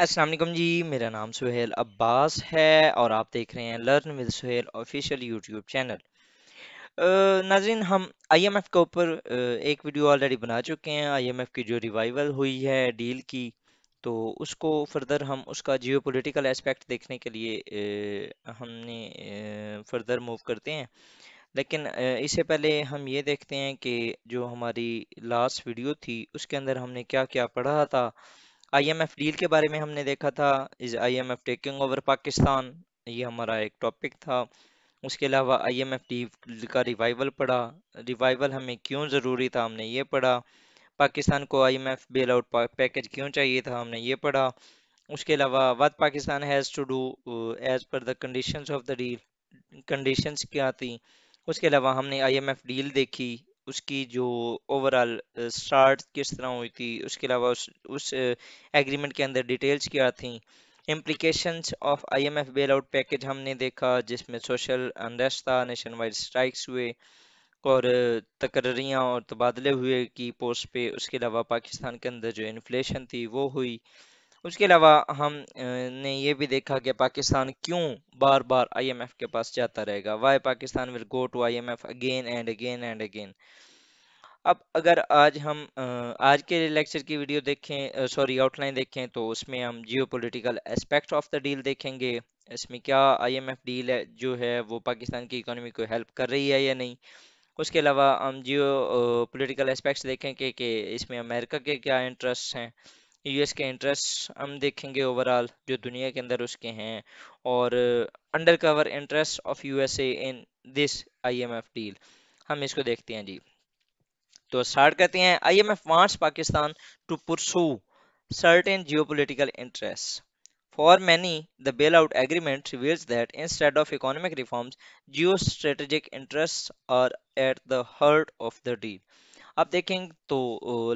असलम जी मेरा नाम सुहेल अब्बास है और आप देख रहे हैं learn with Suhail official YouTube channel नाजरीन हम आईएमएफ के ऊपर एक वीडियो ऑलरेडी बना चुके हैं आईएमएफ की जो रिवाइवल हुई है डील की तो उसको फर्दर हम उसका जियो पोलिटिकल एस्पेक्ट देखने के लिए हमने फर्दर मूव करते हैं लेकिन इससे पहले हम ये देखते हैं कि जो हमारी लास्ट वीडियो थी उसके अंदर हमने क्या क्या पढ़ा था आईएमएफ डील के बारे में हमने देखा था is IMF taking over Pakistan ये हमारा एक टॉपिक था उसके अलावा आईएमएफ डील का रिवाइवल पढ़ा रिवाइवल हमें क्यों ज़रूरी था हमने ये पढ़ा पाकिस्तान को आईएमएफ बेल आउट पैकेज क्यों चाहिए था हमने ये पढ़ा उसके अलावा what Pakistan has to do as per the condition of the deal condition क्या थी उसके अलावा हमने आई डील देखी उसकी जो ओवरऑल स्टार्ट किस तरह हुई थी उसके अलावा उस उस एग्रीमेंट के अंदर डिटेल्स क्या थी implications of IMF bail out package हमने देखा जिसमें सोशल अनरेस्ट था नेशन वाइड स्ट्राइक्स हुए और तकर्रियाँ और तबादले हुए की पोस्ट पे उसके अलावा पाकिस्तान के अंदर जो इन्फ्लेशन थी वो हुई उसके अलावा हम ने ये भी देखा कि पाकिस्तान क्यों बार बार आईएमएफ के पास जाता रहेगा why Pakistan will go to IMF again and again and again अब अगर आज हम आज के लेक्चर की वीडियो देखें सॉरी आउटलाइन देखें तो उसमें हम geo political aspect of the deal देखेंगे इसमें क्या आईएमएफ डील है जो है वो पाकिस्तान की इकोनॉमी को हेल्प कर रही है या नहीं उसके अलावा हम जियो पोलिटिकल एस्पेक्ट्स देखें कि इसमें अमेरिका के क्या इंटरेस्ट हैं यूएस के इंटरेस्ट हम देखेंगे ओवरऑल जो दुनिया के अंदर उसके हैं और under cover interest of USA in this IMF deal हम इसको देखते हैं जी तो स्टार्ट करते हैं I M F wants Pakistan to pursue certain political interest for many the bail out agreement reveals that instead of economic reforms geo strategic interest are at the heart of the deal अब देखें तो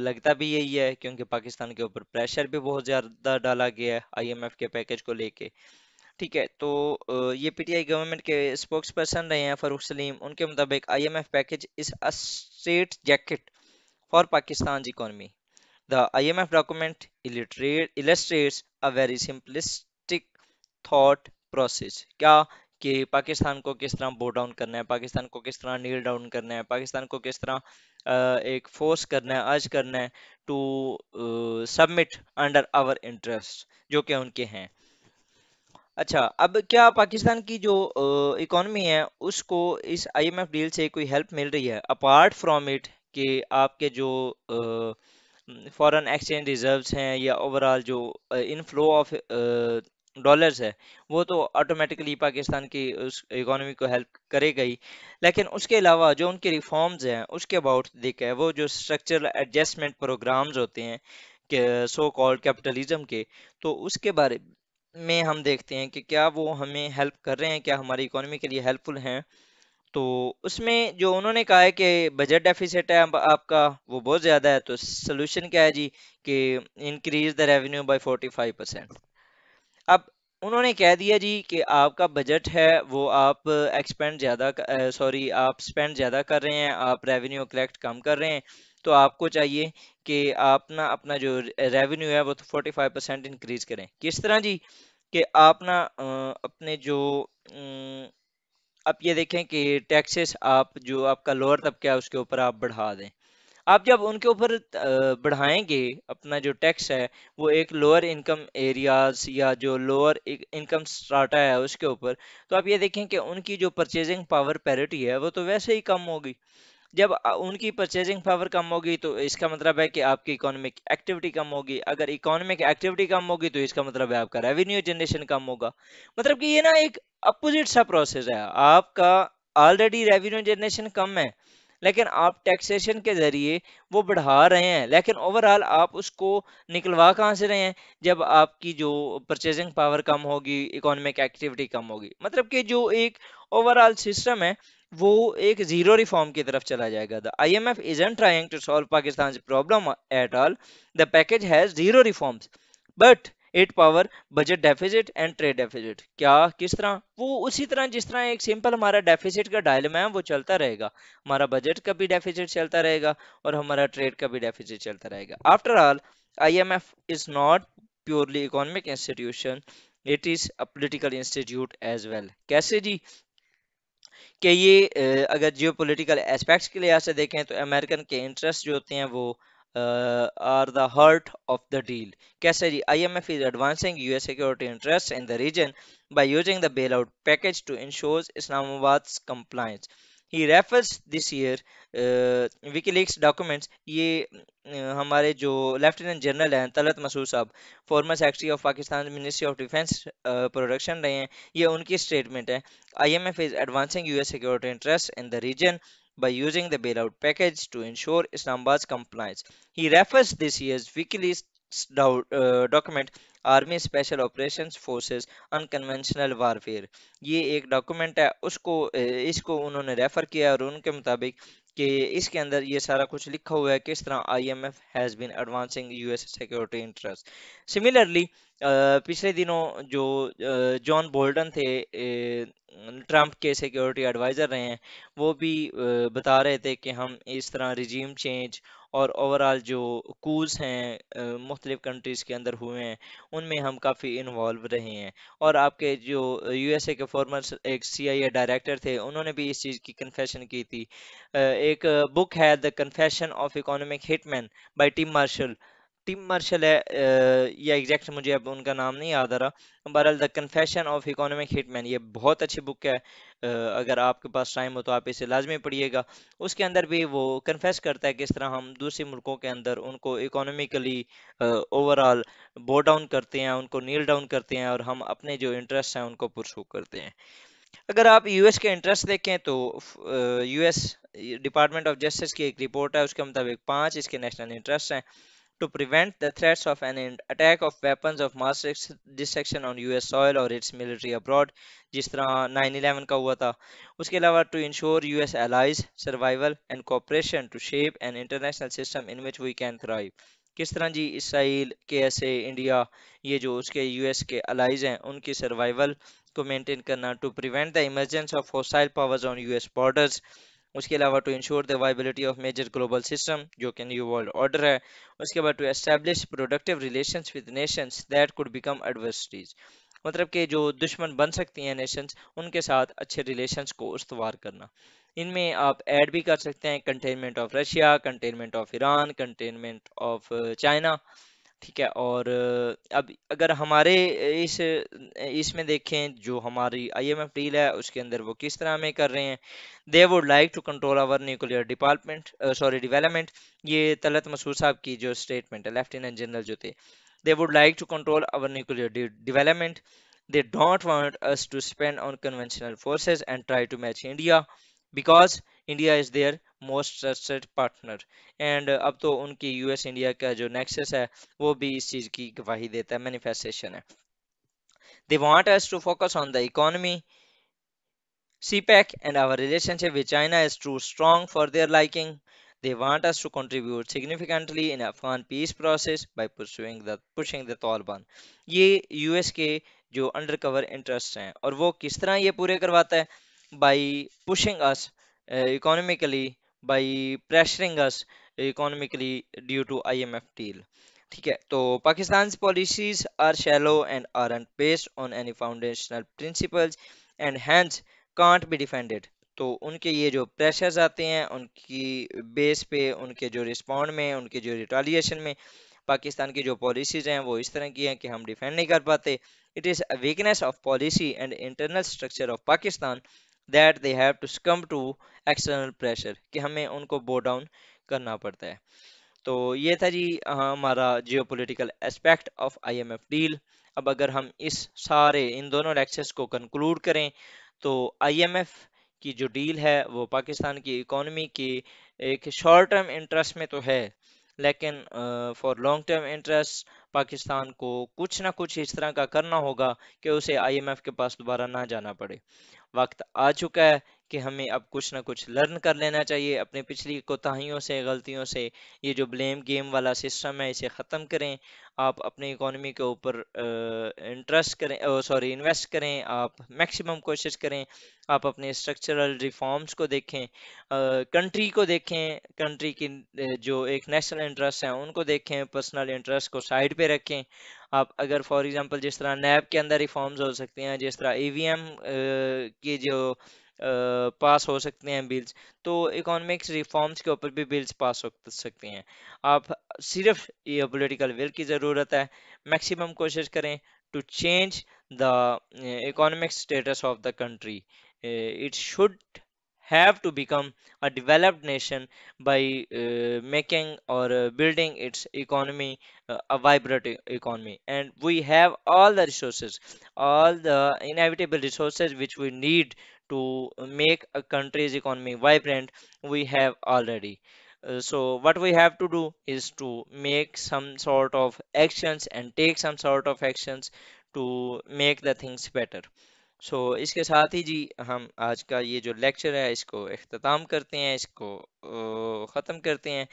लगता भी यही है क्योंकि पाकिस्तान के ऊपर प्रेशर भी बहुत ज़्यादा डाला गया है आईएमएफ के पैकेज को लेके ठीक है तो ये पीटीआई गवर्नमेंट के स्पोक्स पर्सन रहे हैं फरूख सलीम उनके मुताबिक IMF package is a straitjacket for Pakistan economy the I M F document illustrates illustrates a very simplistic thought process क्या कि पाकिस्तान को किस तरह बो डाउन करना है पाकिस्तान को किस तरह नील डाउन करना है पाकिस्तान को किस तरह एक फोर्स करना है अर्ज करना है to submit under our interest जो कि उनके हैं अच्छा अब क्या पाकिस्तान की जो इकोनमी है उसको इस आईएमएफ डील से कोई हेल्प मिल रही है अपार्ट फ्रॉम इट कि आपके जो फॉरेन एक्सचेंज रिजर्व्स हैं या ओवरऑल जो इनफ्लो ऑफ डॉलर्स है वो तो ऑटोमेटिकली पाकिस्तान की उस इकोनॉमी को हेल्प करेगा ही लेकिन उसके अलावा जो उनके रिफॉर्म्स हैं उसके अबाउट देखा है वो जो स्ट्रक्चरल एडजस्टमेंट प्रोग्राम्स होते हैं के सो कॉल्ड कैपिटलिज्म के तो उसके बारे में हम देखते हैं कि क्या वो हमें हेल्प कर रहे हैं क्या हमारी इकोनॉमी के लिए हेल्पफुल हैं तो उसमें जो उन्होंने कहा है कि बजट डेफिसिट है आपका वो बहुत ज़्यादा है तो सोल्यूशन क्या है जी कि increase the revenue by forty five percent अब उन्होंने कह दिया जी कि आपका बजट है वो आप एक्सपेंड ज़्यादा सॉरी आप स्पेंड ज़्यादा कर रहे हैं आप रेवेन्यू कलेक्ट कम कर रहे हैं तो आपको चाहिए कि आप ना अपना जो रेवेन्यू है वो तो 45 परसेंट इनक्रीज़ करें किस तरह जी कि आप ना अपने जो आप ये देखें कि टैक्सेस आप जो आपका लोअर तबका है उसके ऊपर आप बढ़ा दें आप जब उनके ऊपर बढ़ाएंगे अपना जो टैक्स है वो एक लोअर इनकम एरियाज या जो लोअर इनकम स्ट्राटा है उसके ऊपर तो आप ये देखें कि उनकी जो परचेजिंग पावर पैरिटी है वो तो वैसे ही कम होगी जब उनकी परचेजिंग पावर कम होगी तो इसका मतलब है कि आपकी इकोनॉमिक एक्टिविटी कम होगी अगर इकोनॉमिक एक्टिविटी कम होगी तो इसका मतलब है आपका रेवेन्यू जनरेशन कम होगा मतलब कि ये ना एक अपोजिट सा प्रोसेस है आपका ऑलरेडी रेवेन्यू जनरेशन कम है लेकिन आप टैक्सेशन के ज़रिए वो बढ़ा रहे हैं लेकिन ओवरऑल आप उसको निकलवा कहाँ से रहे हैं जब आपकी जो परचेजिंग पावर कम होगी इकोनॉमिक एक्टिविटी कम होगी मतलब कि जो एक ओवरऑल सिस्टम है वो एक जीरो रिफॉर्म की तरफ चला जाएगा the I M F is an trying to solve Pakistan problem at all the package has zero reforms but at power budget deficit and trade deficit क्या किस तरह वो उसी तरह जिस तरह एक सिंपल हमारा डेफिजिट का डायलमा है वो चलता रहेगा हमारा बजट का भी डेफिजिट चलता रहेगा और हमारा ट्रेड का भी डेफिजिट चलता रहेगा after all I M F is not purely economic institution it is a political institute as well कैसे जी कि ये अगर जियो पोलिटिकल एस्पेक्ट्स के लिहाज से देखें तो अमेरिकन के इंटरेस्ट जो होते हैं वो हर्ट ऑफ द डील कैसे जी I M F is advancing U security interest in the region by using the bail out package to ensure Islamabad compliance he refers this year WikiLeaks documents ये uh, हमारे जो lieutenant general हैं तलत मसूद साहब former secretary of Pakistan ministry of defence production रहे हैं ये उनकी statement है I M F is advancing U S security interest in the region by using the bailout package to ensure Islamabad's compliance. He refers this year's WikiLeaks do uh, document army special operations forces unconventional warfare ये एक document है उसको इसको उन्होंने refer किया और उनके मुताबिक कि इसके अंदर ये सारा कुछ लिखा हुआ है किस तरह IMF has been advancing US security interest similarly पिछले दिनों जो जॉन बोल्डन थे ट्रंप के सिक्योरिटी एडवाइज़र रहे हैं वो भी बता रहे थे कि हम इस तरह रिजीम चेंज और ओवरऑल जो कूज हैं मुख्तलिफ़ कंट्रीज़ के अंदर हुए हैं उनमें हम काफ़ी इन्वॉल्व रहे हैं और आपके जो यूएसए के फॉर्मर एक सीआईए डायरेक्टर थे उन्होंने भी इस चीज़ की कन्फेशन की थी एक बुक है the confession of economic hitman by Tim Marshall Tim Marshall है या एग्जैक्ट मुझे अब उनका नाम नहीं याद आ रहा बहरहाल the confession of economic hitman ये बहुत अच्छी बुक है अगर आपके पास टाइम हो तो आप इसे लाजमी पढ़िएगा उसके अंदर भी वो कन्फेस करता है किस तरह हम दूसरे मुल्कों के अंदर उनको इकोनॉमिकली ओवरऑल बो डाउन करते हैं उनको नील डाउन करते हैं और हम अपने जो इंटरेस्ट हैं उनको पुरसू करते हैं अगर आप यूएस के इंटरेस्ट देखें तो यूएस डिपार्टमेंट ऑफ जस्टिस की एक रिपोर्ट है उसके मुताबिक पाँच इसके नेशनल इंटरेस्ट हैं to prevent the threats of an attack of weapons of mass destruction on US soil or its military abroad jis tarah 911 ka hua tha uske alawa to ensure US allies survival and cooperation to shape an international system in which we can thrive kis tarah ji israel के india ye jo uske US ke allies hain unki survival survival को maintain करना to prevent the emergence of hostile powers on US borders उसके अलावा to ensure the viability of major global system जो कि new world order है उसके बाद to establish productive relation with nations that could become adversities मतलब कि जो दुश्मन बन सकती हैं नेशंस उनके साथ अच्छे रिलेशंस को उसवार करना इनमें आप ऐड भी कर सकते हैं containment of Russia containment of Iran containment of China ठीक है और अब अगर हमारे इस इसमें देखें जो हमारी आईएमएफ डील है उसके अंदर वो किस तरह हमें कर रहे हैं they would like to control our nuclear department sorry development ये तलत मसूद साहब की जो स्टेटमेंट है लेफ्टिनेंट जनरल जो थे they would like to control our nuclear development they don't want us to spend on conventional forces and try to match India because India is their most trusted partner and अब तो उनकी US India का जो Nexus है वो भी इस चीज़ की गवाही देता है मैनिफेस्टेशन है they want us to focus on the economy CPEC and our relationship with China is too strong for their liking. They want us to contribute significantly in Afghan peace process by pursuing the pushing the Taliban. ये US के जो undercover interest हैं और वो किस तरह ये पूरे करवाता है by pushing us Uh, economically by pressuring us economically due to IMF deal. ठीक है तो Pakistan policies are shallow and are and based on any foundational principles and hence can't be defended तो उनके ये जो प्रेशर्स आते हैं उनकी बेस पे उनके जो रिस्पॉन्ड में उनके जो रिटालिएशन में पाकिस्तान की जो पॉलिसीज़ हैं वो इस तरह की हैं कि हम डिफेंड नहीं कर पाते it is a weakness of policy and internal structure of Pakistan that they have to succumb to external pressure कि हमें उनको बो डाउन करना पड़ता है तो ये था जी हमारा geo political aspect of I M F deal अब अगर हम इस सारे इन दोनों लेक्चर्स को कंक्लूड करें तो आई एम एफ की जो डील है वो पाकिस्तान की इकोनॉमी की एक शॉर्ट टर्म इंटरेस्ट में तो है लेकिन for long term interest Pakistan को कुछ ना कुछ इस तरह का करना होगा कि उसे आईएमएफ के पास दोबारा ना जाना पड़े वक्त आ चुका है कि हमें अब कुछ ना कुछ लर्न कर लेना चाहिए अपने पिछली कोताहीियों से गलतियों से ये जो ब्लेम गेम वाला सिस्टम है इसे ख़त्म करें आप अपनी इकोनॉमी के ऊपर इंटरेस्ट करें सॉरी इन्वेस्ट करें आप मैक्सिमम कोशिश करें आप अपने स्ट्रक्चरल रिफॉर्म्स को देखें कंट्री को देखें कंट्री की जो एक नेशनल इंटरेस्ट है उनको देखें पर्सनल इंटरेस्ट को साइड पर पे रखें आप अगर फॉर एग्जांपल जिस तरह नैब के अंदर रिफॉर्म्स हो सकते हैं जिस तरह ईवीएम के जो पास हो सकते हैं बिल्स तो इकोनॉमिक्स रिफॉर्म्स के ऊपर भी बिल्स पास हो सकते हैं आप सिर्फ ये पोलिटिकल विल की ज़रूरत है मैक्सिमम कोशिश करें to change the economic status of the country it should have to become a developed nation by uh, making or uh, building its economy uh, a vibrant economy and we have all the resources all the inevitable resources which we need to make a country's economy vibrant we have already uh, so what we have to do is to make some sort of actions and take some sort of actions to make the things better so so, इसके साथ ही जी हम आज का ये जो lecture है इसको अख्ताम करते हैं इसको ख़त्म करते हैं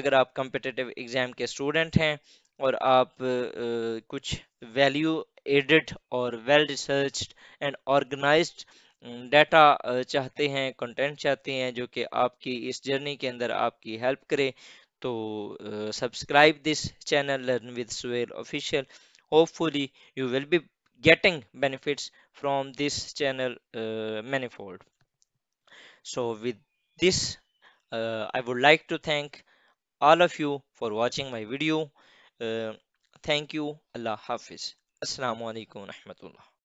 अगर आप कम्पिटिटिव एग्ज़ाम के स्टूडेंट हैं और आप आ, कुछ वैल्यू एडिड और well research and organised data चाहते हैं कंटेंट चाहते हैं जो कि आपकी इस जर्नी के अंदर आपकी हेल्प करे तो subscribe this channel learn with सुल official hopefully you will be getting benefits from this channel uh, manifold so with this uh, i would like to thank all of you for watching my video uh, thank you allah hafiz assalamu alaikum rahmatullah